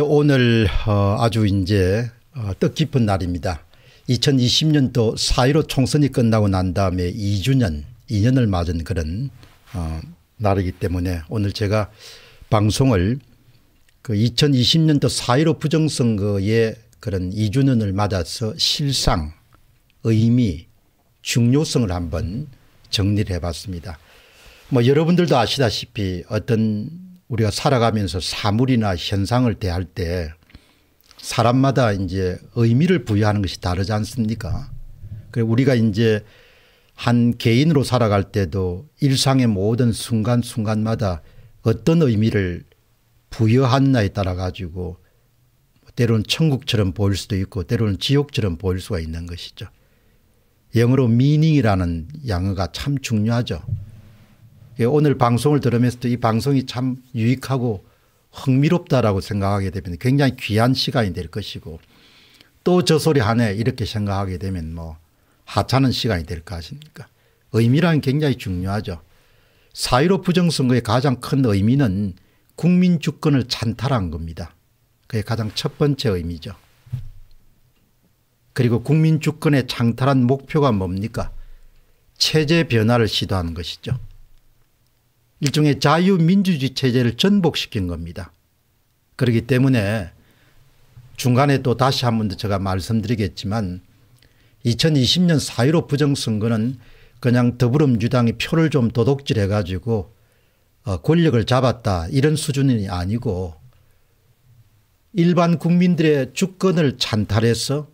오늘 어, 아주 이제 어, 뜻깊은 날입니다. 2020년도 4.15 총선이 끝나고 난 다음에 2주년 2년을 맞은 그런 어, 날이기 때문에 오늘 제가 방송을 그 2020년도 4.15 부정선거의 그런 2주년을 맞아서 실상 의미 중요성을 한번 정리를 해봤습니다. 뭐 여러분들도 아시다시피 어떤 우리가 살아가면서 사물이나 현상을 대할 때 사람마다 이제 의미를 부여하는 것이 다르지 않습니까? 그래 우리가 이제 한 개인으로 살아갈 때도 일상의 모든 순간순간마다 어떤 의미를 부여하느냐에 따라 가지고 때로는 천국처럼 보일 수도 있고 때로는 지옥처럼 보일 수가 있는 것이죠. 영어로 meaning이라는 양어가 참 중요하죠. 예, 오늘 방송을 들으면서도 이 방송이 참 유익하고 흥미롭다라고 생각하게 되면 굉장히 귀한 시간이 될 것이고 또 저 소리 하네 이렇게 생각하게 되면 뭐 하찮은 시간이 될 것 아십니까 의미란 굉장히 중요하죠. 사1로 부정선거의 가장 큰 의미는 국민 주권을 찬탈한 겁니다. 그게 가장 첫 번째 의미죠. 그리고 국민 주권의 창탈한 목표가 뭡니까 체제 변화를 시도하는 것이죠. 일종의 자유민주주의 체제를 전복시킨 겁니다. 그렇기 때문에 중간에 또 다시 한 번 더 제가 말씀드리겠지만 2020년 4.15 부정선거는 그냥 더불어민주당이 표를 좀 도둑질해 가지고 어, 권력을 잡았다 이런 수준이 아니고 일반 국민들의 주권을 찬탈해서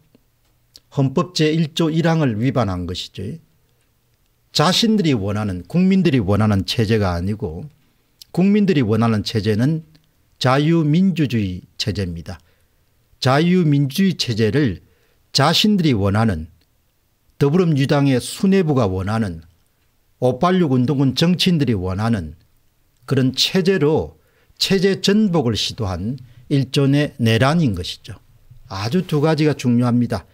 헌법 제1조 1항을 위반한 것이죠. 자신들이 원하는 국민들이 원하는 체제가 아니고 국민들이 원하는 체제는 자유민주주의 체제입니다. 자유민주주의 체제를 자신들이 원하는 더불어민주당의 수뇌부가 원하는 586 운동군 정치인들이 원하는 그런 체제로 체제 전복을 시도한 일종의 내란인 것이죠. 아주 두 가지가 중요합니다.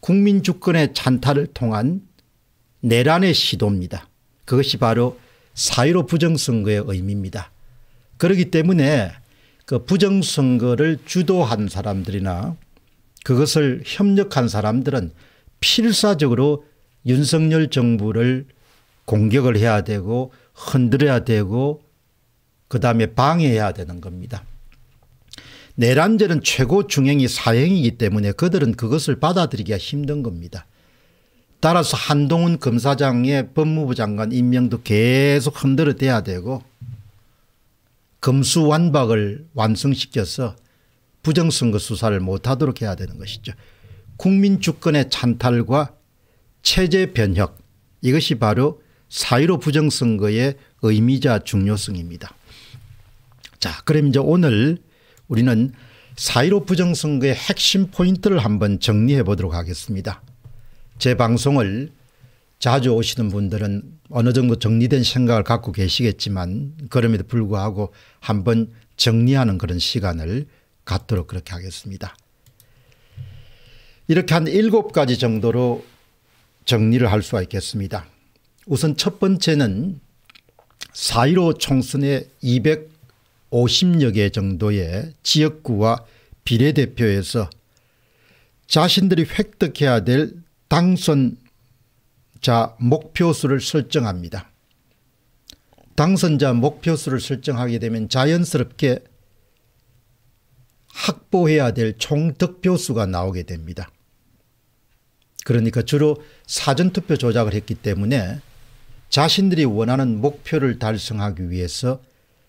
국민주권의 찬탈을 통한 내란의 시도입니다. 그것이 바로 사유로 부정선거의 의미입니다. 그렇기 때문에 그 부정선거를 주도한 사람들이나 그것을 협력한 사람들은 필사적으로 윤석열 정부를 공격을 해야 되고 흔들어야 되고 그다음에 방해해야 되는 겁니다. 내란죄는 최고 중행이 사형이기 때문에 그들은 그것을 받아들이기가 힘든 겁니다. 따라서 한동훈 검사장의 법무부 장관 임명도 계속 흔들어대야 되고 검수완박을 완성시켜서 부정선거 수사를 못하도록 해야 되는 것이죠. 국민 주권의 찬탈과 체제 변혁 이것이 바로 사1로 부정선거의 의미자 중요성입니다. 자 그럼 이제 오늘 우리는 사1로 부정선거의 핵심 포인트를 한번 정리해 보도록 하겠습니다. 제 방송을 자주 오시는 분들은 어느 정도 정리된 생각을 갖고 계시겠지만 그럼에도 불구하고 한번 정리하는 그런 시간을 갖도록 그렇게 하겠습니다. 이렇게 한 일곱 가지 정도로 정리를 할 수가 있겠습니다. 우선 첫 번째는 4.15 총선에 250여 개 정도의 지역구와 비례대표에서 자신들이 획득해야 될 당선자 목표수를 설정합니다. 당선자 목표수를 설정하게 되면 자연스럽게 확보해야 될 총득표수가 나오게 됩니다. 그러니까 주로 사전투표 조작을 했기 때문에 자신들이 원하는 목표를 달성하기 위해서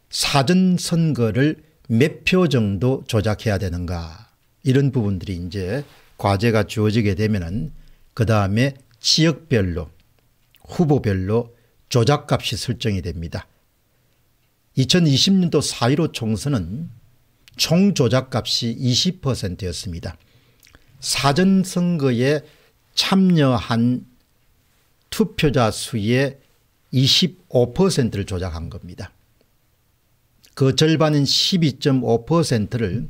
사전선거를 몇 표 정도 조작해야 되는가 이런 부분들이 이제 과제가 주어지게 되면 은그 다음에 지역별로 후보별로 조작값이 설정이 됩니다. 2020년도 4.15 총선은 총 조작값이 20%였습니다. 사전선거에 참여한 투표자 수의 25%를 조작한 겁니다. 그 절반인 12.5%를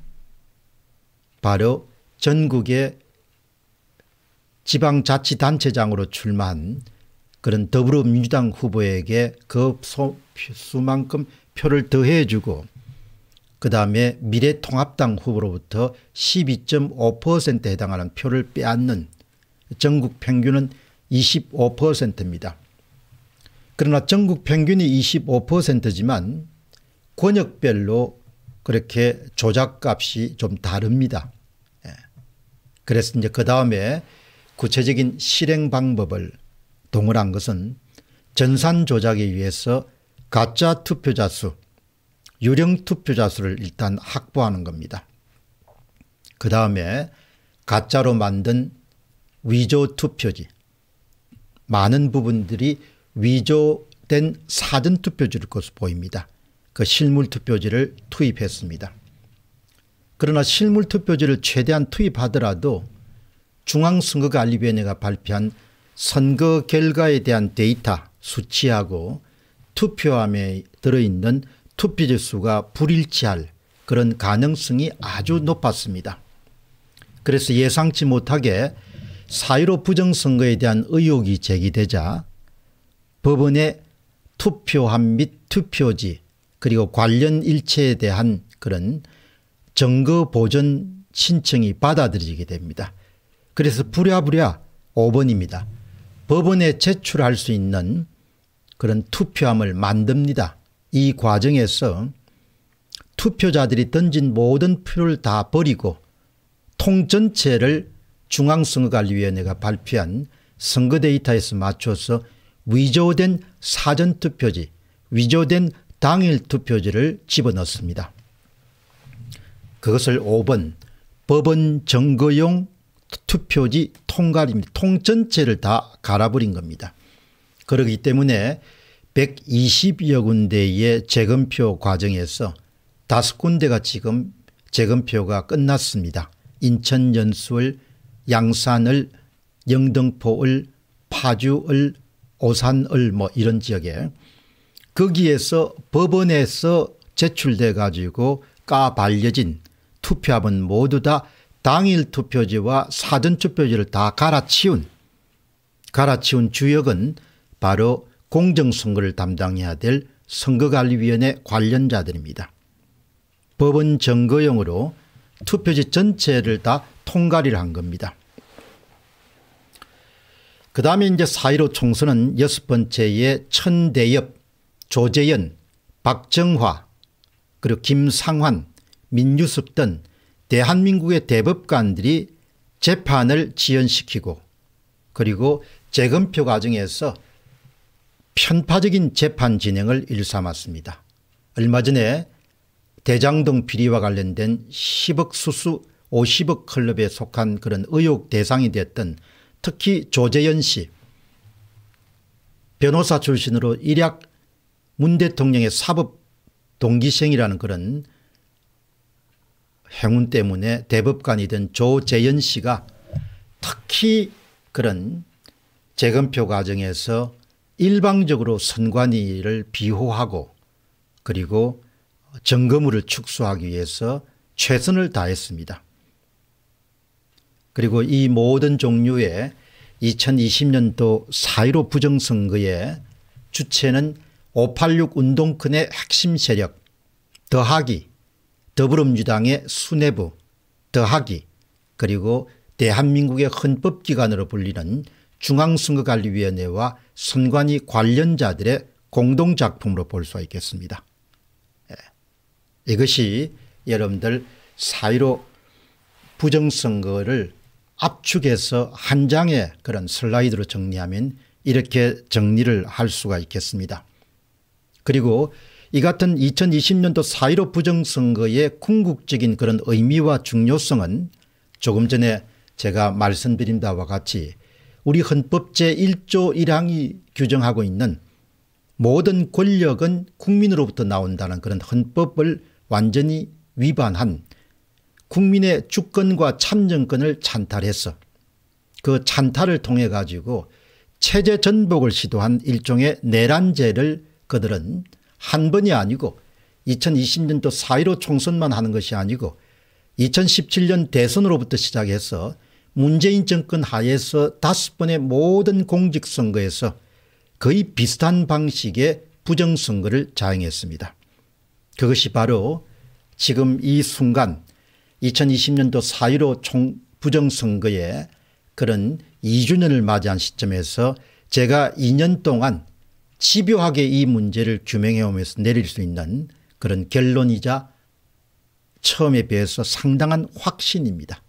바로 전국의 지방자치단체장으로 출마한 그런 더불어민주당 후보에게 그 소, 수만큼 표를 더해주고 그 다음에 미래통합당 후보로부터 12.5%에 해당하는 표를 빼앗는 전국 평균은 25%입니다. 그러나 전국 평균이 25%지만 권역별로 그렇게 조작값이 좀 다릅니다. 예. 그래서 이제 그 다음에 구체적인 실행 방법을 동원한 것은 전산 조작에 의해서 가짜 투표자 수, 유령 투표자 수를 일단 확보하는 겁니다. 그 다음에 가짜로 만든 위조 투표지, 많은 부분들이 위조된 사전 투표지일 것으로 보입니다. 그 실물 투표지를 투입했습니다. 그러나 실물 투표지를 최대한 투입하더라도 중앙선거관리위원회가 발표한 선거 결과에 대한 데이터 수치하고 투표함에 들어있는 투표지수가 불일치할 그런 가능성이 아주 높았습니다. 그래서 예상치 못하게 사1로 부정선거에 대한 의혹이 제기되자 법원에 투표함 및 투표지 그리고 관련 일체에 대한 그런 정거 보전 신청이 받아들이게 됩니다. 그래서 부랴부랴 5번입니다. 법원에 제출할 수 있는 그런 투표함을 만듭니다. 이 과정에서 투표자들이 던진 모든 표를 다 버리고 통 전체를 중앙선거관리위원회가 발표한 선거 데이터에서 맞춰서 위조된 사전투표지 위조된 당일 투표지를 집어넣습니다. 그것을 5번 법원 정거용 투표지 통갈입니다. 통 전체를 다 갈아버린 겁니다. 그러기 때문에 120여 군데의 재검표 과정에서 다섯 군데가 지금 재검표가 끝났습니다. 인천 연수을 양산을 영등포을 파주을 오산을 뭐 이런 지역에 거기에서 법원에서 제출돼 가지고 까발려진 투표함은 모두 다 당일 투표지와 사전 투표지를 다 갈아치운 갈아치운 주역은 바로 공정선거를 담당해야 될 선거관리위원회 관련자들입니다. 법은 정거용으로 투표지 전체를 다 통과를 한 겁니다. 그 다음에 이제 4.15 총선은 여섯 번째에 천대엽, 조재연, 박정화, 그리고 김상환, 민유섭 등 대한민국의 대법관들이 재판을 지연시키고 그리고 재검표 과정에서 편파적인 재판 진행을 일삼았습니다. 얼마 전에 대장동 비리와 관련된 10억 수수 50억 클럽에 속한 그런 의혹 대상이 됐던 특히 조재현 씨 변호사 출신으로 일약 문 대통령의 사법 동기생이라는 그런 행운 때문에 대법관이 된 조재현 씨가 특히 그런 재검표 과정에서 일방적으로 선관위를 비호하고 그리고 점검을 축소하기 위해서 최선을 다했습니다. 그리고 이 모든 종류의 2020년도 4.15 부정선거의 주체는 586 운동권의 핵심 세력 더하기 더불어민주당의 수뇌부 더하기 그리고 대한민국의 헌법기관으로 불리는 중앙선거관리위원회와 선관위 관련자들의 공동작품으로 볼 수 있겠습니다. 예. 이것이 여러분들 사회로 부정선거를 압축해서 한 장의 그런 슬라이드로 정리하면 이렇게 정리를 할 수가 있겠습니다. 그리고 이 같은 2020년도 4.15 부정선거의 궁극적인 그런 의미와 중요성은 조금 전에 제가 말씀드린 바와 같이 우리 헌법 제1조 1항이 규정하고 있는 모든 권력은 국민으로부터 나온다는 그런 헌법을 완전히 위반한 국민의 주권과 참정권을 찬탈해서 그 찬탈을 통해 가지고 체제 전복을 시도한 일종의 내란제를 그들은 한 번이 아니고 2020년도 4.15 총선만 하는 것이 아니고 2017년 대선으로부터 시작해서 문재인 정권 하에서 다섯 번의 모든 공직선거에서 거의 비슷한 방식의 부정선거를 자행했습니다. 그것이 바로 지금 이 순간 2020년도 4.15 총 부정선거의 그런 2주년을 맞이한 시점에서 제가 2년 동안 집요하게 이 문제를 규명해 오면서 내릴 수 있는 그런 결론이자 처음에 비해서 상당한 확신입니다.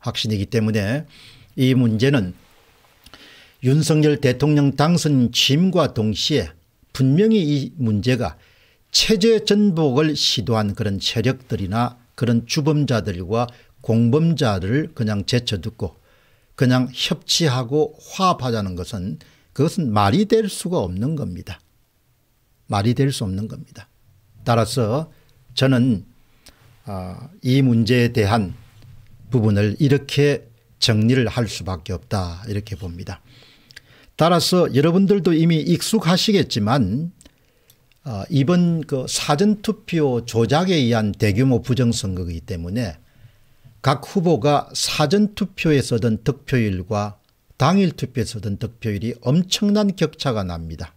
확신이기 때문에 이 문제는 윤석열 대통령 당선 취임과 동시에 분명히 이 문제가 체제 전복을 시도한 그런 세력들이나 그런 주범자들과 공범자를 그냥 제쳐두고 그냥 협치하고 화합하자는 것은 그것은 말이 될 수가 없는 겁니다. 말이 될 수 없는 겁니다. 따라서 저는 아, 이 문제에 대한 부분을 이렇게 정리를 할 수밖에 없다 이렇게 봅니다. 따라서 여러분들도 이미 익숙하시겠지만 아, 이번 그 사전투표 조작에 의한 대규모 부정선거이기 때문에 각 후보가 사전투표에서 얻은 득표율과 당일 투표에서든 득표율이 엄청난 격차가 납니다.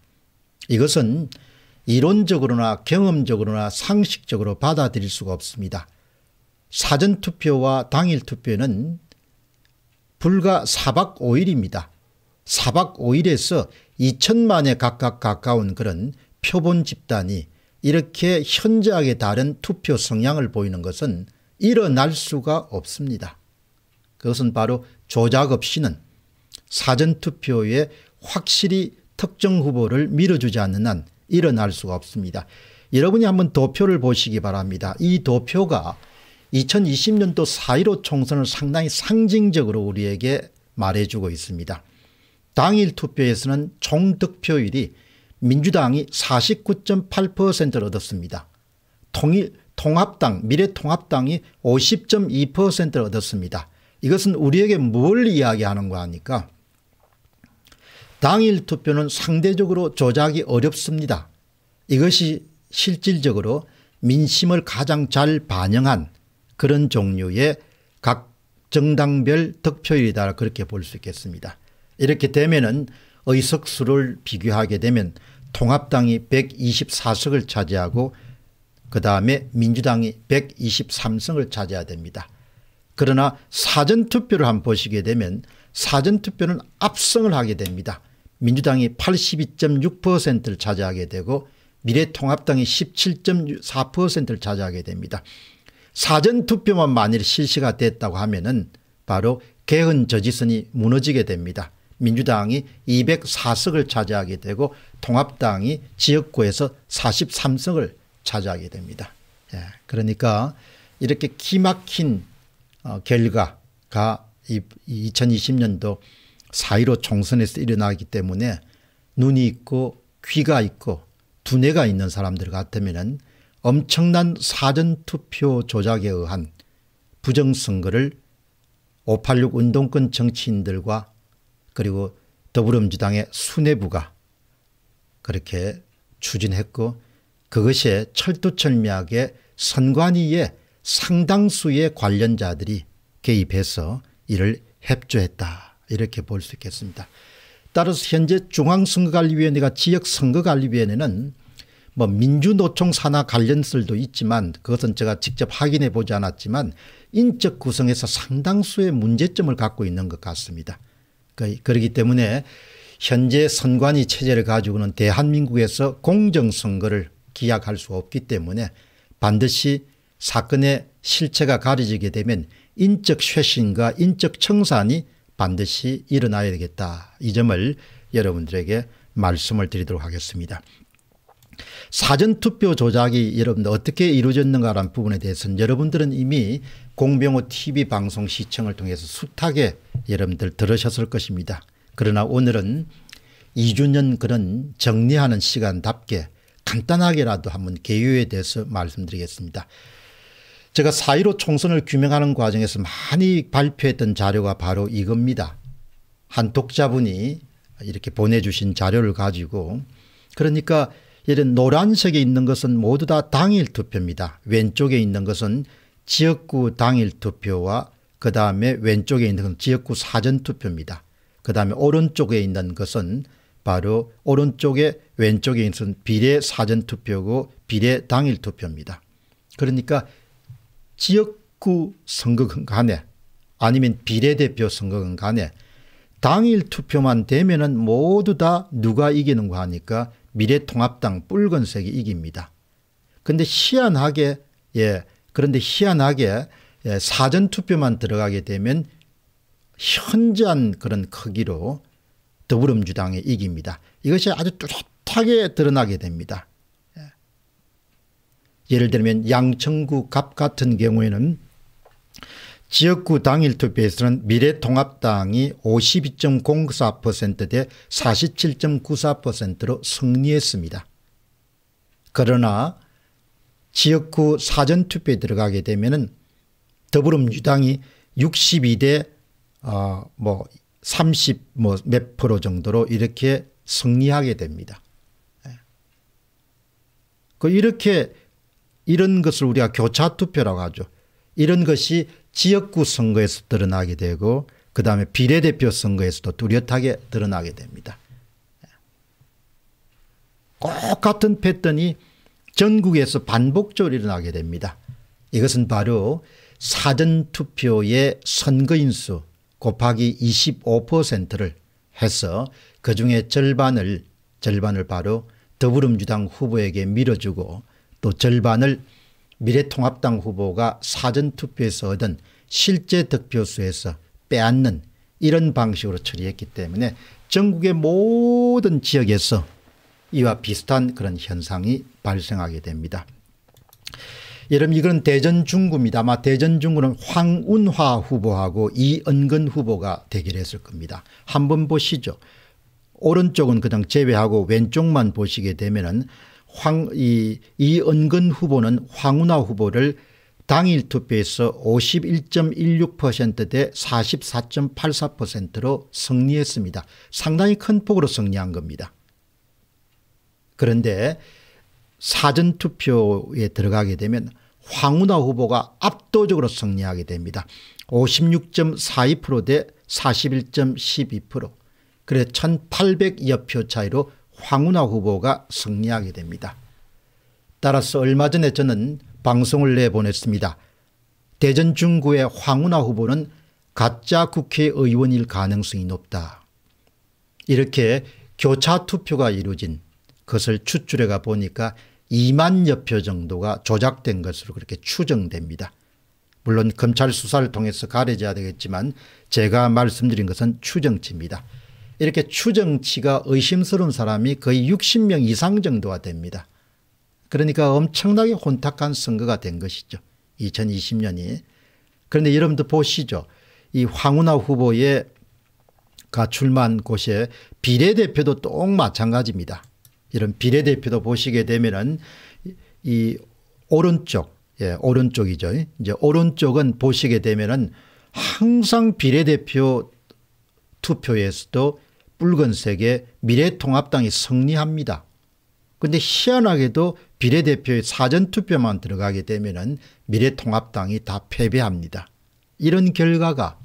이것은 이론적으로나 경험적으로나 상식적으로 받아들일 수가 없습니다. 사전투표와 당일투표는 불과 4박 5일입니다. 4박 5일에서 2천만에 각각 가까운 그런 표본 집단이 이렇게 현저하게 다른 투표 성향을 보이는 것은 일어날 수가 없습니다. 그것은 바로 조작 없이는 사전투표에 확실히 특정 후보를 밀어주지 않는 한 일어날 수가 없습니다. 여러분이 한번 도표를 보시기 바랍니다. 이 도표가 2020년도 4.15 총선을 상당히 상징적으로 우리에게 말해주고 있습니다. 당일 투표에서는 총득표율이 민주당이 49.8%를 얻었습니다. 통일, 통합당, 미래통합당이 50.2%를 얻었습니다. 이것은 우리에게 뭘 이야기하는 거 아닙니까? 당일 투표는 상대적으로 조작이 어렵습니다. 이것이 실질적으로 민심을 가장 잘 반영한 그런 종류의 각 정당별 득표율이다 그렇게 볼 수 있겠습니다. 이렇게 되면은 의석수를 비교하게 되면 통합당이 124석을 차지하고 그 다음에 민주당이 123석을 차지해야 됩니다. 그러나 사전투표를 한번 보시게 되면 사전투표는 압승을 하게 됩니다. 민주당이 82.6%를 차지하게 되고 미래통합당이 17.4%를 차지하게 됩니다. 사전투표만 만일 실시가 됐다고 하면 은 바로 개헌 저지선이 무너지게 됩니다. 민주당이 204석을 차지하게 되고 통합당이 지역구에서 43석을 차지하게 됩니다. 예, 그러니까 이렇게 기막힌 어, 결과가 이, 2020년도 4 1로 총선에서 일어나기 때문에 눈이 있고 귀가 있고 두뇌가 있는 사람들 같으면 엄청난 사전투표 조작에 의한 부정선거를 586 운동권 정치인들과 그리고 더불어민주당의 수뇌부가 그렇게 추진했고 그것에 철두철미하게 선관위의 상당수의 관련자들이 개입해서 이를 협조했다. 이렇게 볼 수 있겠습니다. 따라서 현재 중앙선거관리위원회가 지역선거관리위원회는 뭐 민주노총 산하 관련설도 있지만 그것은 제가 직접 확인해 보지 않았지만 인적 구성에서 상당수의 문제점을 갖고 있는 것 같습니다. 그, 그렇기 때문에 현재 선관위 체제를 가지고는 대한민국에서 공정선거를 기약할 수 없기 때문에 반드시 사건의 실체가 가려지게 되면 인적 쇄신과 인적 청산이 반드시 일어나야 되겠다. 이 점을 여러분들에게 말씀을 드리도록 하겠습니다. 사전투표 조작이 여러분들 어떻게 이루어졌는가라는 부분에 대해서는 여러분들은 이미 공병호 TV 방송 시청을 통해서 숱하게 여러분들 들으셨을 것입니다. 그러나 오늘은 2주년 그런 정리하는 시간답게 간단하게라도 한번 개요에 대해서 말씀드리겠습니다. 제가 4.15 총선을 규명하는 과정에서 많이 발표했던 자료가 바로 이겁니다. 한 독자분이 이렇게 보내주신 자료를 가지고 그러니까 이런 노란색에 있는 것은 모두 다 당일 투표입니다. 왼쪽에 있는 것은 지역구 당일 투표와 그 다음에 왼쪽에 있는 것은 지역구 사전 투표입니다. 그 다음에 오른쪽에 있는 것은 바로 오른쪽에 왼쪽에 있는 비례 사전 투표고 비례 당일 투표입니다. 그러니까 지역구 선거건 간에 아니면 비례대표 선거건 간에 당일 투표만 되면은 모두 다 누가 이기는고 하니까 미래통합당 붉은색이 이깁니다. 그런데 희한하게 예 그런데 희한하게 예, 사전투표만 들어가게 되면 현저한 그런 크기로 더불어민주당이 이깁니다. 이것이 아주 뚜렷하게 드러나게 됩니다. 예를 들면 양천구 갑 같은 경우에는 지역구 당일 투표에서는 미래통합당이 52.04%대 47.94%로 승리했습니다. 그러나 지역구 사전투표에 들어가게 되면 더불어민주당이 62대 어뭐 30 몇 프로 정도로 이렇게 승리하게 됩니다. 예. 그 이렇게 이런 것을 우리가 교차 투표라고 하죠. 이런 것이 지역구 선거에서 드러나게 되고 그 다음에 비례대표 선거에서도 뚜렷하게 드러나게 됩니다. 꼭 같은 패턴이 전국에서 반복적으로 일어나게 됩니다. 이것은 바로 사전투표의 선거인수 곱하기 25%를 해서 그중에 절반을 절반을 바로 더불어민주당 후보에게 밀어주고 또 절반을 미래통합당 후보가 사전투표에서 얻은 실제 득표수에서 빼앗는 이런 방식으로 처리했기 때문에 전국의 모든 지역에서 이와 비슷한 그런 현상이 발생하게 됩니다. 여러분 이건 대전 중구입니다. 아마 대전 중구는 황운화 후보하고 이은근 후보가 대결했을 겁니다. 한번 보시죠. 오른쪽은 그냥 제외하고 왼쪽만 보시게 되면은 황, 이, 이은근 후보는 황운하 후보를 당일 투표에서 51.16%대 44.84%로 승리했습니다. 상당히 큰 폭으로 승리한 겁니다. 그런데 사전투표에 들어가게 되면 황운하 후보가 압도적으로 승리하게 됩니다. 56.42%대 41.12% 그래 1800여 표 차이로 황운하 후보가 승리하게 됩니다. 따라서 얼마 전에 저는 방송을 내보냈습니다. 대전 중구의 황운하 후보는 가짜 국회의원일 가능성이 높다. 이렇게 교차 투표가 이루어진 것을 추출해가 보니까 2만여 표 정도가 조작된 것으로 그렇게 추정됩니다. 물론 검찰 수사를 통해서 가려져야 되겠지만 제가 말씀드린 것은 추정치입니다. 이렇게 추정치가 의심스러운 사람이 거의 60명 이상 정도가 됩니다. 그러니까 엄청나게 혼탁한 선거가 된 것이죠. 2020년이. 그런데 여러분들 보시죠. 이 황운하 후보의 가 출마한 곳에 비례대표도 똑 마찬가지입니다. 이런 비례대표도 보시게 되면은 이 오른쪽, 예, 오른쪽이죠. 이제 오른쪽은 보시게 되면은 항상 비례대표 투표에서도 붉은색의 미래통합당이 승리합니다. 근데 희한하게도 비례대표의 사전투표만 들어가게 되면 미래통합당이 다 패배합니다. 이런 결과가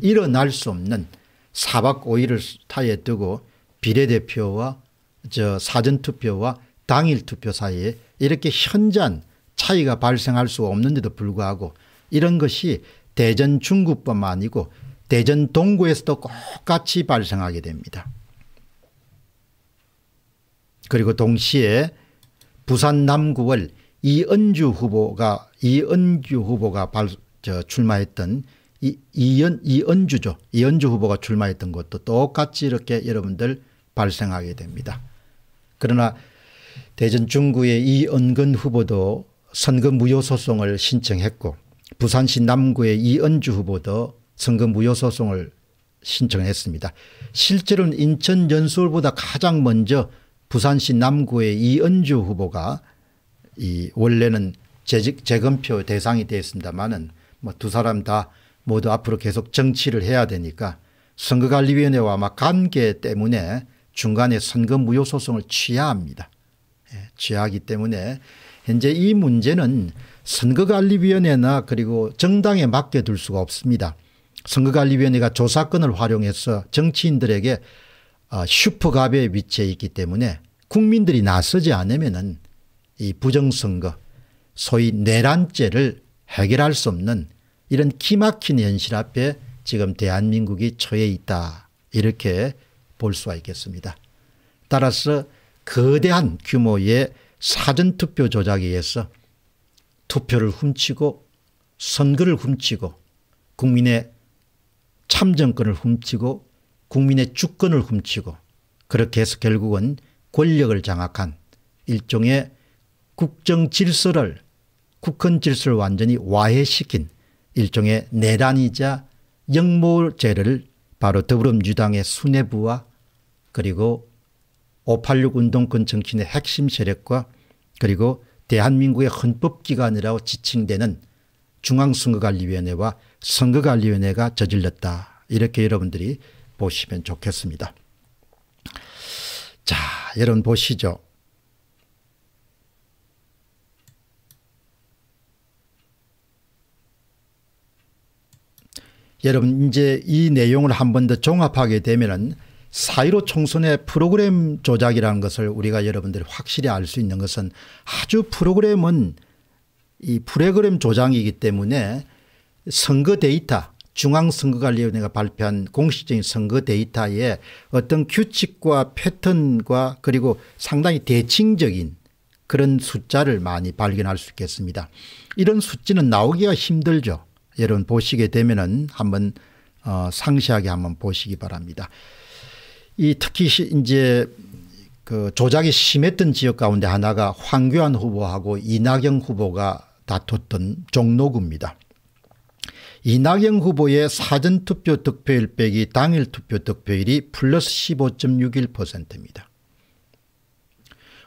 일어날 수 없는 4박 5일을 타에 두고 비례대표와 저 사전투표와 당일투표 사이에 이렇게 현저한 차이가 발생할 수 없는데도 불구하고 이런 것이 대전 중국뿐만 아니고 대전 동구에서도 똑같이 발생하게 됩니다. 그리고 동시에 부산 남구월 이은주 후보가 이은주 후보가 발, 저, 출마했던 이, 이은, 이은주죠. 이은주 후보가 출마했던 것도 똑같이 이렇게 여러분들 발생하게 됩니다. 그러나 대전 중구의 이은근 후보도 선거 무효 소송을 신청했고 부산시 남구의 이은주 후보도 선거 무효소송을 신청했습니다. 실제로는 인천 연수울보다 가장 먼저 부산시 남구의 이은주 후보가 이 원래는 재직, 재검표 대상이 되었습니다만은 뭐 두 사람 다 모두 앞으로 계속 정치를 해야 되니까 선거관리위원회와 아마 관계 때문에 중간에 선거 무효 소송을 취하합니다. 예, 취하기 때문에 현재 이 문제는 선거관리위원회나 그리고 정당에 맡겨둘 수가 없습니다. 선거관리위원회가 조사권을 활용해서 정치인들에게 어, 슈퍼갑에 위치해 있기 때문에 국민들이 나서지 않으면 은이 부정선거 소위 내란죄를 해결할 수 없는 이런 기막힌 현실 앞에 지금 대한민국이 처해 있다 이렇게 볼 수가 있겠습니다. 따라서 거대한 규모의 사전투표 조작에 의해서 투표를 훔치고 선거를 훔치고 국민의 참정권을 훔치고 국민의 주권을 훔치고 그렇게 해서 결국은 권력을 장악한 일종의 국정 질서를 국헌 질서를 완전히 와해시킨 일종의 내란이자 역모죄를 바로 더불어민주당의 수뇌부와 그리고 586 운동권 정치인의 핵심 세력과 그리고 대한민국의 헌법기관이라고 지칭되는 중앙선거관리위원회와 선거관리위원회가 저질렀다. 이렇게 여러분들이 보시면 좋겠습니다. 자, 여러분 보시죠. 여러분 이제 이 내용을 한 번 더 종합하게 되면은 사이로 총선의 프로그램 조작이라는 것을 우리가 여러분들이 확실히 알 수 있는 것은 아주 프로그램은 이 프로그램 조작이기 때문에 선거 데이터 중앙선거관리위원회가 발표한 공식적인 선거 데이터에 어떤 규칙과 패턴과 그리고 상당히 대칭적인 그런 숫자를 많이 발견할 수 있겠습니다. 이런 수치는 나오기가 힘들죠. 여러분 보시게 되면은 한번 어 상세하게 한번 보시기 바랍니다. 이 특히 이제 그 조작이 심했던 지역 가운데 하나가 황교안 후보하고 이낙연 후보가 다퉜던 종로구입니다. 이낙연 후보의 사전투표 득표율 빼기 당일 투표 득표율이 플러스 15.61%입니다.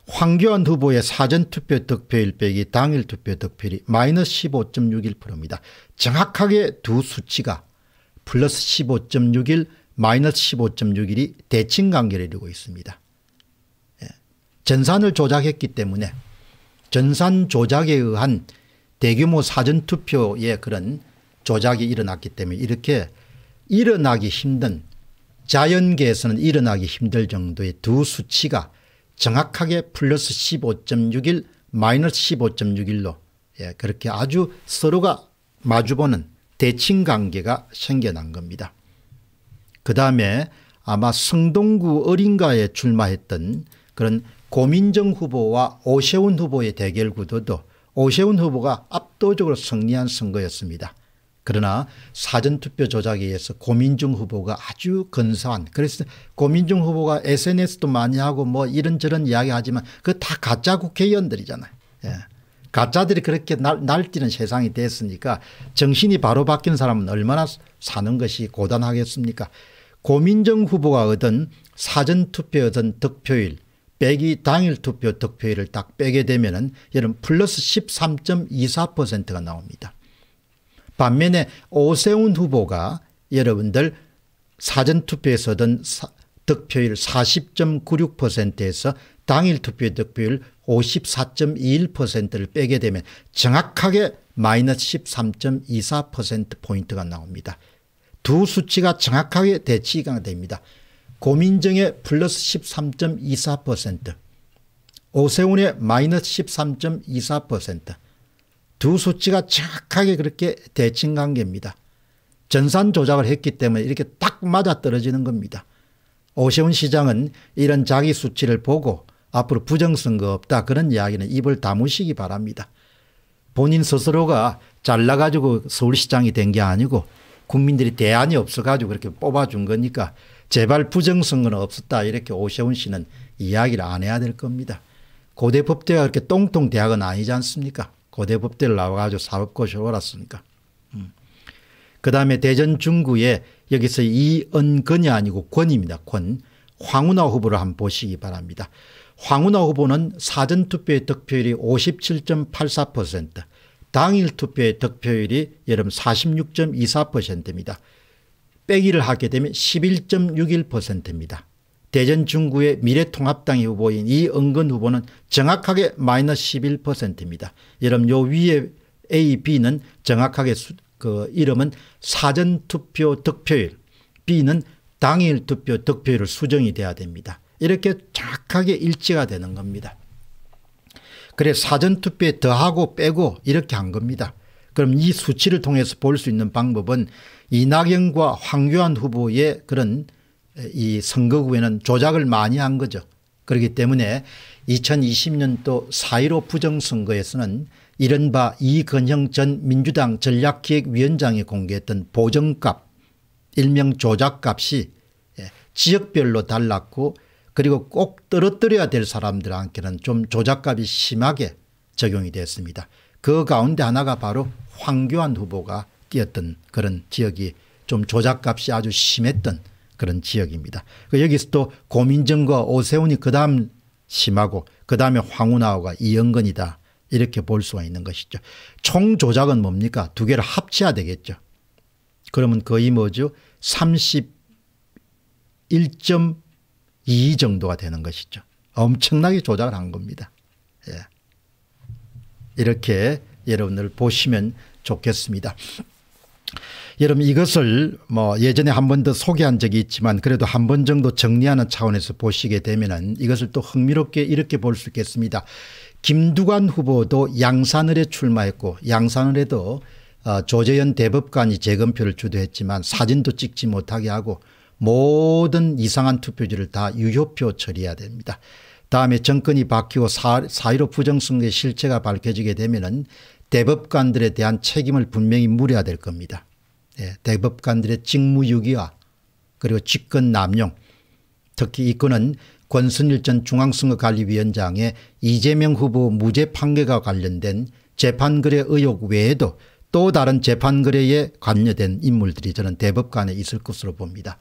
황교안 후보의 사전투표 득표율 빼기 당일 투표 득표율이 마이너스 15.61%입니다. 정확하게 두 수치가 플러스 15.61 마이너스 15.61이 대칭관계를 이루고 있습니다. 예. 전산을 조작했기 때문에 전산 조작에 의한 대규모 사전투표의 그런 조작이 일어났기 때문에 이렇게 일어나기 힘든 자연계에서는 일어나기 힘들 정도의 두 수치가 정확하게 플러스 15.61 마이너스 15.61로 예, 그렇게 아주 서로가 마주보는 대칭 관계가 생겨난 겁니다. 그 다음에 아마 성동구 어린가에 출마했던 그런 고민정 후보와 오세훈 후보의 대결 구도도 오세훈 후보가 압도적으로 승리한 선거였습니다. 그러나 사전투표 조작에 의해서 고민중 후보가 아주 근사한 그래서 고민중 후보가 SNS도 많이 하고 뭐 이런저런 이야기 하지만 그 다 가짜 국회의원들이잖아요. 예. 가짜들이 그렇게 날, 날뛰는 세상이 됐으니까 정신이 바로 바뀐 사람은 얼마나 사는 것이 고단하겠습니까 고민정 후보가 얻은 사전투표 얻은 득표율 빼기 당일 투표 득표율을 딱 빼게 되면 은여러 플러스 13.24%가 나옵니다. 반면에 오세훈 후보가 여러분들 사전투표에서 얻은 득표율 40.96%에서 당일 투표 의 득표율 54.21%를 빼게 되면 정확하게 마이너스 13.24%포인트가 나옵니다. 두 수치가 정확하게 대치가 됩니다. 고민정의 플러스 13.24% 오세훈의 마이너스 13.24%두 수치가 착하게 그렇게 대칭 관계입니다. 전산 조작을 했기 때문에 이렇게 딱 맞아 떨어지는 겁니다. 오세훈 시장은 이런 자기 수치를 보고 앞으로 부정선거 없다 그런 이야기는 입을 다무시기 바랍니다. 본인 스스로가 잘나가지고 서울시장이 된 게 아니고 국민들이 대안이 없어가지고 그렇게 뽑아준 거니까 제발 부정선거는 없었다 이렇게 오세훈 씨는 이야기를 안 해야 될 겁니다. 고대 법대가 그렇게 똥똥 대학은 아니지 않습니까? 고대 법대를 나와가지고 사법고시를 올랐으니까. 음. 그 다음에 대전 중구에 여기서 이은근이 아니고 권입니다. 권. 황운하 후보를 한번 보시기 바랍니다. 황운하 후보는 사전투표의 득표율이 57.84% 당일 투표의 득표율이 여름 46.24%입니다. 빼기를 하게 되면 11.61%입니다. 대전 중구의 미래통합당의 후보인 이은근 후보는 정확하게 마이너스 11%입니다. 여러분 요 위에 A, B는 정확하게 수, 그 이름은 사전투표 득표율 B는 당일 투표 득표율을 수정이 돼야 됩니다. 이렇게 정확하게 일치가 되는 겁니다. 그래 사전투표에 더하고 빼고 이렇게 한 겁니다. 그럼 이 수치를 통해서 볼 수 있는 방법은 이낙연과 황교안 후보의 그런 이 선거구에는 조작을 많이 한 거죠. 그렇기 때문에 2020년도 4.15 부정선거에서는 이른바 이건형 전 민주당 전략기획위원장이 공개했던 보정값 일명 조작값이 예, 지역별로 달랐고 그리고 꼭 떨어뜨려야 될 사람들한테는 좀 조작값이 심하게 적용이 됐습니다. 그 가운데 하나가 바로 황교안 후보가 뛰었던 그런 지역이 좀 조작값이 아주 심했던 그런 지역입니다. 그 여기서 또 고민정과 오세훈이 그 다음 심하고 그 다음에 황운하오가 이연근이다 이렇게 볼 수가 있는 것이죠. 총조작은 뭡니까? 두 개를 합쳐야 되겠죠. 그러면 거의 뭐죠? 31.2 정도가 되는 것이죠. 엄청나게 조작을 한 겁니다. 예. 이렇게 여러분들 보시면 좋겠습니다. 여러분 이것을 뭐 예전에 한 번 더 소개한 적이 있지만 그래도 한 번 정도 정리하는 차원에서 보시게 되면은 이것을 또 흥미롭게 이렇게 볼 수 있겠습니다. 김두관 후보도 양산을에 출마했고 양산을에도 어, 조재현 대법관이 재검표를 주도했지만 사진도 찍지 못하게 하고 모든 이상한 투표지를 다 유효표 처리해야 됩니다. 다음에 정권이 바뀌고 사1로 부정선거의 실체가 밝혀지게 되면 은 대법관들에 대한 책임을 분명히 물어야 될 겁니다. 예, 대법관들의 직무유기와 그리고 직권남용 특히 이건은 권순일 전 중앙선거관리위원장의 이재명 후보 무죄 판결과 관련된 재판거래 의혹 외에도 또 다른 재판거래에 관여된 인물들이 저는 대법관에 있을 것으로 봅니다.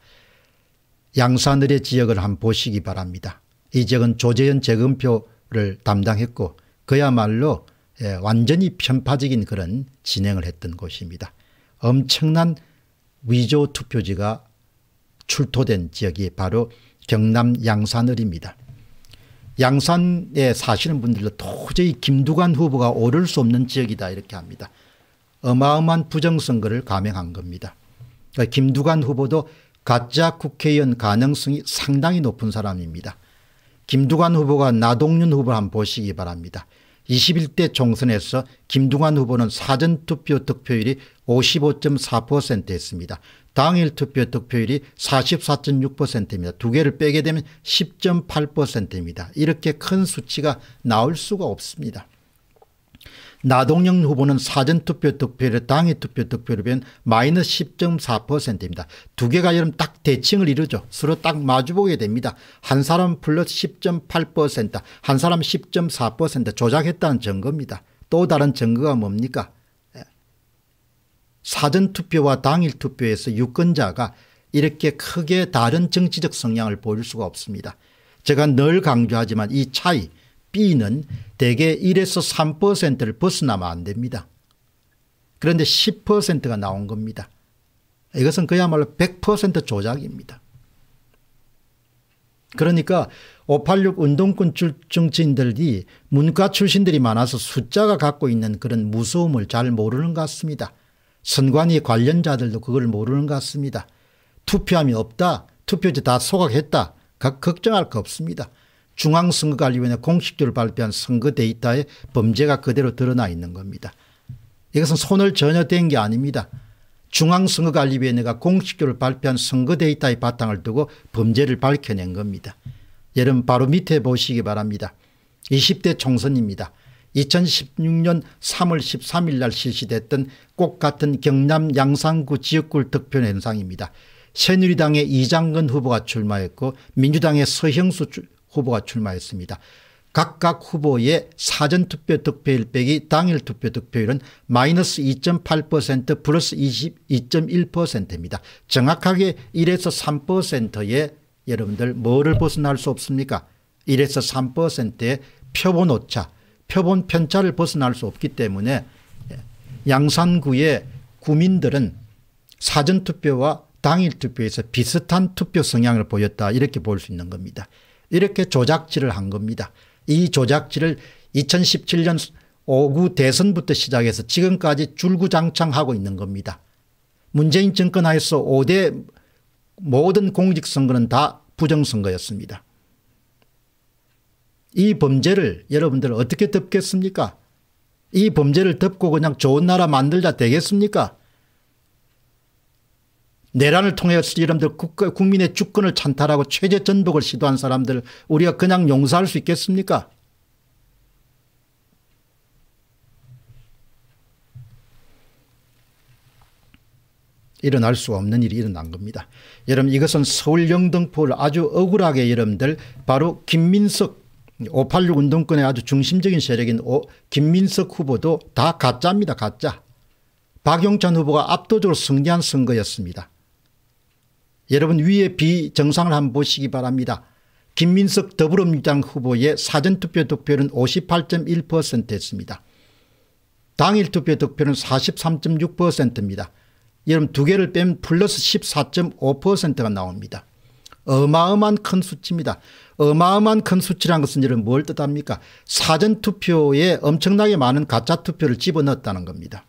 양산을의 지역을 한번 보시기 바랍니다. 이 지역은 조재현 재검표를 담당했고 그야말로 예, 완전히 편파적인 그런 진행을 했던 곳입니다. 엄청난 위조 투표지가 출토된 지역이 바로 경남 양산을입니다. 양산에 사시는 분들도 도저히 김두관 후보가 오를 수 없는 지역이다 이렇게 합니다. 어마어마한 부정선거를 감행한 겁니다. 그러니까 김두관 후보도 가짜 국회의원 가능성이 상당히 높은 사람입니다. 김두관 후보가 나동윤 후보를 한번 보시기 바랍니다. 21대 총선에서 김동완 후보는 사전투표 득표율이 55.4%였습니다. 당일 투표 득표율이 44.6%입니다. 두 개를 빼게 되면 10.8%입니다. 이렇게 큰 수치가 나올 수가 없습니다. 나동영 후보는 사전투표 득표율 당의 투표 득표율에 비 마이너스 10.4%입니다. 두 개가 여름 딱 대칭을 이루죠. 서로 딱 마주보게 됩니다. 한 사람 플러스 10.8%한 사람 10.4% 조작했다는 증거입니다. 또 다른 증거가 뭡니까 예. 사전투표와 당일투표에서 유권자가 이렇게 크게 다른 정치적 성향을 보일 수가 없습니다. 제가 늘 강조하지만 이 차이 B는 대개 1에서 3%를 벗어나면 안 됩니다. 그런데 10%가 나온 겁니다. 이것은 그야말로 100% 조작입니다. 그러니까 586 운동권 중증인들이 문과 출신들이 많아서 숫자가 갖고 있는 그런 무서움을 잘 모르는 것 같습니다. 선관위 관련자들도 그걸 모르는 것 같습니다. 투표함이 없다. 투표지 다 소각했다. 걱정할 거 없습니다. 중앙선거관리위원회 공식적으로 발표한 선거 데이터에 범죄가 그대로 드러나 있는 겁니다. 이것은 손을 전혀 댄 게 아닙니다. 중앙선거관리위원회가 공식적으로 발표한 선거 데이터의 바탕을 두고 범죄를 밝혀낸 겁니다. 여러분 바로 밑에 보시기 바랍니다. 20대 총선입니다. 2016년 3월 13일 날 실시됐던 꽃 같은 경남 양산구 지역구 득표 현상입니다. 새누리당의 이장근 후보가 출마했고 민주당의 서형수 후보가 출마했습니다. 각각 후보의 사전투표 득표일 빼기 당일 투표 득표율은 마이너스 2.8% 플러스 22.1%입니다. 정확하게 1에서 3%의 여러분들 뭐를 벗어날 수 없습니까? 1에서 3%의 표본 오차, 표본 편차를 벗어날 수 없기 때문에 양산구의 구민들은 사전투표와 당일 투표에서 비슷한 투표 성향을 보였다 이렇게 볼 수 있는 겁니다. 이렇게 조작질을 한 겁니다. 이 조작질을 2017년 5구 대선부터 시작해서 지금까지 줄구장창하고 있는 겁니다. 문재인 정권 하에서 5대 모든 공직선거는 다 부정선거였습니다. 이 범죄를 여러분들 어떻게 덮겠습니까? 이 범죄를 덮고 그냥 좋은 나라 만들자 되겠습니까? 내란을 통해서 여러분들 국가, 국민의 주권을 찬탈하고 체제 전복을 시도한 사람들 우리가 그냥 용서할 수 있겠습니까? 일어날 수 없는 일이 일어난 겁니다. 여러분 이것은 서울 영등포를 아주 억울하게 여러분들 바로 김민석 586 운동권의 아주 중심적인 세력인 오, 김민석 후보도 다 가짜입니다. 가짜. 박용찬 후보가 압도적으로 승리한 선거였습니다. 여러분 위에 비정상을 한번 보시기 바랍니다. 김민석 더불어민주당 후보의 사전투표 득표율은 58.1%였습니다. 당일 투표 득표는 43.6%입니다. 여러분 두 개를 빼면 플러스 14.5%가 나옵니다. 어마어마한 큰 수치입니다. 어마어마한 큰 수치란 것은 여러분 뭘 뜻합니까 사전투표에 엄청나게 많은 가짜투표를 집어넣었다는 겁니다.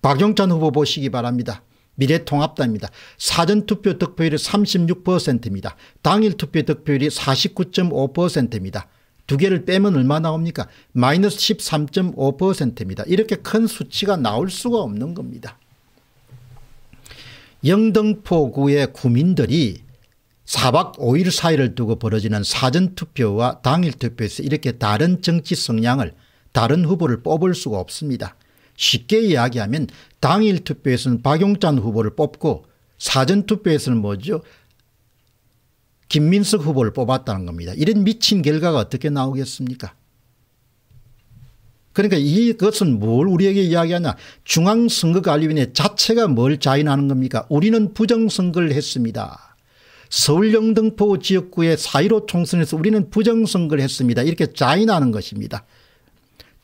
박용찬 후보 보시기 바랍니다. 미래통합당입니다. 사전투표 득표율이 36%입니다. 당일 투표 득표율이 49.5%입니다. 두 개를 빼면 얼마 나옵니까? 마이너스 13.5%입니다. 이렇게 큰 수치가 나올 수가 없는 겁니다. 영등포구의 구민들이 4박 5일 사이를 두고 벌어지는 사전투표와 당일투표에서 이렇게 다른 정치 성향을 다른 후보를 뽑을 수가 없습니다. 쉽게 이야기하면 당일 투표에서는 박용찬 후보를 뽑고 사전 투표에서는 뭐죠? 김민석 후보를 뽑았다는 겁니다. 이런 미친 결과가 어떻게 나오겠습니까? 그러니까 이것은 뭘 우리에게 이야기하냐. 중앙선거관리위원회 자체가 뭘 자인하는 겁니까? 우리는 부정선거를 했습니다. 서울 영등포 지역구의 사1 5 총선에서 우리는 부정선거를 했습니다. 이렇게 자인하는 것입니다.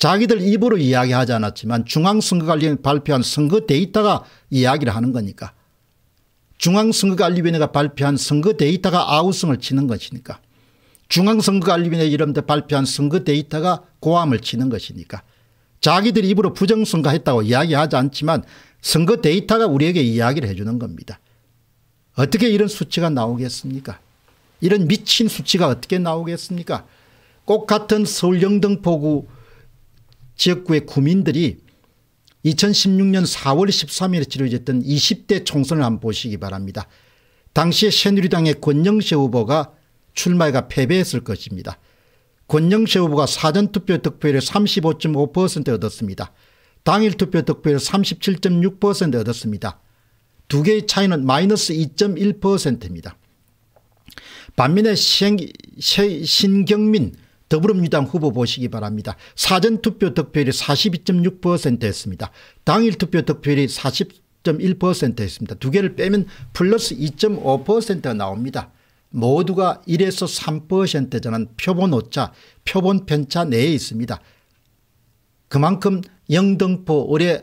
자기들 입으로 이야기하지 않았지만 중앙선거관리위원회 발표한 선거 데이터가 이야기를 하는 거니까 중앙선거관리위원회가 발표한 선거 데이터가 아우성을 치는 것이니까 중앙선거관리위원회 이름대 발표한 선거 데이터가 고함을 치는 것이니까 자기들 입으로 부정선거했다고 이야기하지 않지만 선거 데이터가 우리에게 이야기를 해주는 겁니다. 어떻게 이런 수치가 나오겠습니까 이런 미친 수치가 어떻게 나오겠습니까 꼭 같은 서울 영등포구 지역구의 구민들이 2016년 4월 13일에 치러졌던 20대 총선을 한번 보시기 바랍니다. 당시에 새누리당의 권영세 후보가 출마가 패배했을 것입니다. 권영세 후보가 사전투표 득표율을 35.5% 얻었습니다. 당일 투표 득표율 37.6% 얻었습니다. 두 개의 차이는 마이너스 2.1%입니다. 반면에 신경민 더불어민주당 후보 보시기 바랍니다. 사전투표 득표율이 42.6%였습니다. 당일 투표 득표율이 40.1%였습니다. 두 개를 빼면 플러스 2.5%가 나옵니다. 모두가 1에서 3% 전환 표본 오차, 표본 편차 내에 있습니다. 그만큼 영등포 올해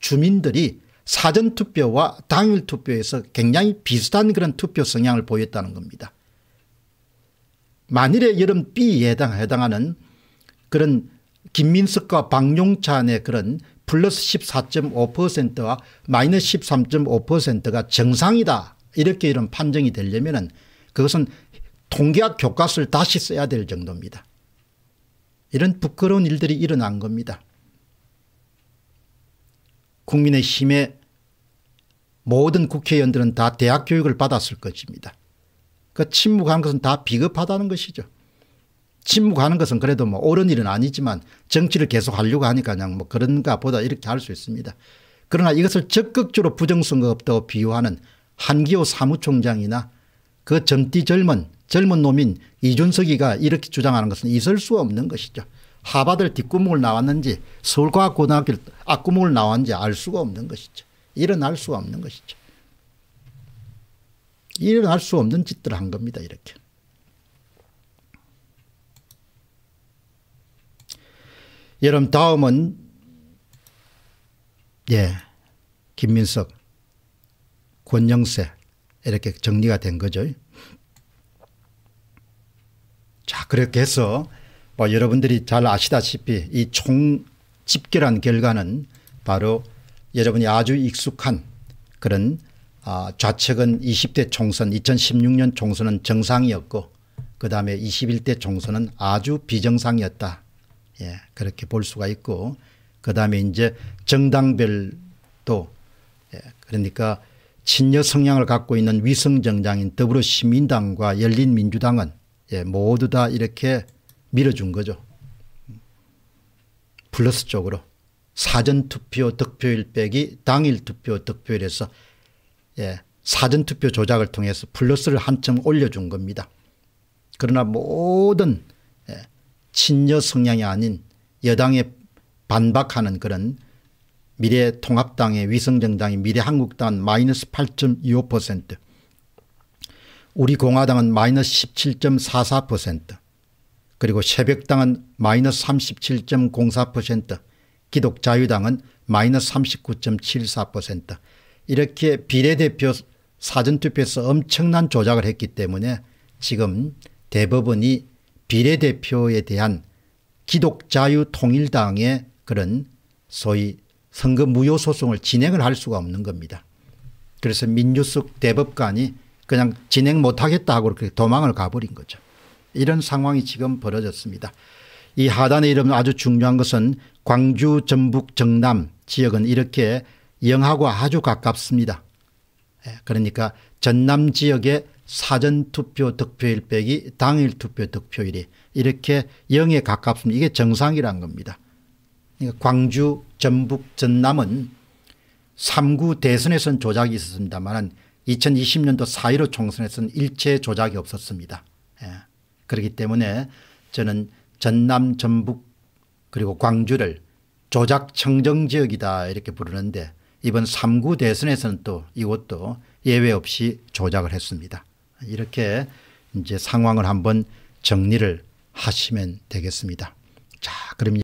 주민들이 사전투표와 당일투표에서 굉장히 비슷한 그런 투표 성향을 보였다는 겁니다. 만일에 여름 B에 해당하는 그런 김민석과 박용찬의 그런 플러스 14.5%와 마이너스 13.5%가 정상이다 이렇게 이런 판정이 되려면 그것은 통계학 교과서를 다시 써야 될 정도입니다. 이런 부끄러운 일들이 일어난 겁니다. 국민의힘에 모든 국회의원들은 다 대학 교육을 받았을 것입니다. 그 침묵한 것은 다 비겁하다는 것이죠. 침묵하는 것은 그래도 뭐 옳은 일은 아니지만 정치를 계속 하려고 하니까 그냥 뭐 그런가 보다 이렇게 할 수 있습니다. 그러나 이것을 적극적으로 부정선거 없다고 비유하는 한기호 사무총장이나 그 젊디 젊은 젊은 놈인 이준석이가 이렇게 주장하는 것은 있을 수 없는 것이죠. 하바들 뒷구멍을 나왔는지 서울과학고등학교 앞구멍을 나왔는지 알 수가 없는 것이죠. 일어날 수가 없는 것이죠. 일어날 수 없는 짓들을 한 겁니다. 이렇게. 여러분 다음은 예 김민석 권영세 이렇게 정리가 된 거죠. 자 그렇게 해서 뭐 여러분들이 잘 아시다시피 이 총 집결한 결과는 바로 여러분이 아주 익숙한 그런 아, 좌측은 20대 총선 2016년 총선은 정상이었고 그다음에 21대 총선은 아주 비정상이었다. 예, 그렇게 볼 수가 있고 그다음에 이제 정당별도 예, 그러니까 친여 성향을 갖고 있는 위성 정당인 더불어시민당과 열린민주당은 예, 모두 다 이렇게 밀어준 거죠. 플러스 쪽으로 사전투표 득표일 빼기 당일 투표 득표율에서 예, 사전투표 조작을 통해서 플러스를 한층 올려준 겁니다. 그러나 모든 예, 친여 성향이 아닌 여당에 반박하는 그런 미래통합당의 위성정당이 미래한국당은 마이너스 8.25% 우리 공화당은 마이너스 17.44% 그리고 새벽당은 마이너스 37.04% 기독자유당은 마이너스 39.74% 이렇게 비례대표 사전투표에서 엄청난 조작을 했기 때문에 지금 대법원이 비례대표에 대한 기독자유통일당의 그런 소위 선거 무효 소송을 진행을 할 수가 없는 겁니다. 그래서 민주숙 대법관이 그냥 진행 못하겠다 하고 그렇게 도망을 가버린 거죠. 이런 상황이 지금 벌어졌습니다. 이하단의이름면 아주 중요한 것은 광주 전북 정남 지역은 이렇게 영하고 아주 가깝습니다. 예, 그러니까 전남 지역의 사전투표 득표일 빼기 당일투표 득표일이 이렇게 영에 가깝습니다. 이게 정상이란 겁니다. 그러니까 광주, 전북, 전남은 3구 대선에선 조작이 있었습니다만 2020년도 4.15 총선에서는 일체 조작이 없었습니다. 예. 그렇기 때문에 저는 전남, 전북 그리고 광주를 조작 청정지역이다 이렇게 부르는데 이번 3구 대선에서는 또 이것도 예외 없이 조작을 했습니다. 이렇게 이제 상황을 한번 정리를 하시면 되겠습니다. 자, 그럼